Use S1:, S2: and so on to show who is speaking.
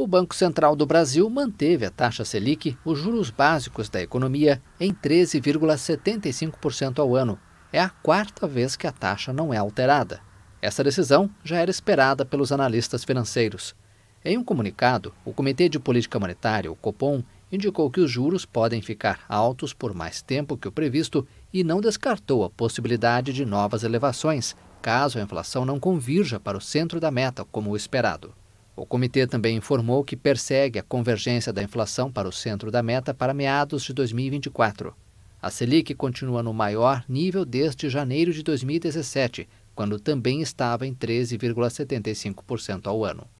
S1: O Banco Central do Brasil manteve a taxa Selic, os juros básicos da economia, em 13,75% ao ano. É a quarta vez que a taxa não é alterada. Essa decisão já era esperada pelos analistas financeiros. Em um comunicado, o Comitê de Política Monetária, o COPOM, indicou que os juros podem ficar altos por mais tempo que o previsto e não descartou a possibilidade de novas elevações, caso a inflação não convirja para o centro da meta, como o esperado. O comitê também informou que persegue a convergência da inflação para o centro da meta para meados de 2024. A Selic continua no maior nível desde janeiro de 2017, quando também estava em 13,75% ao ano.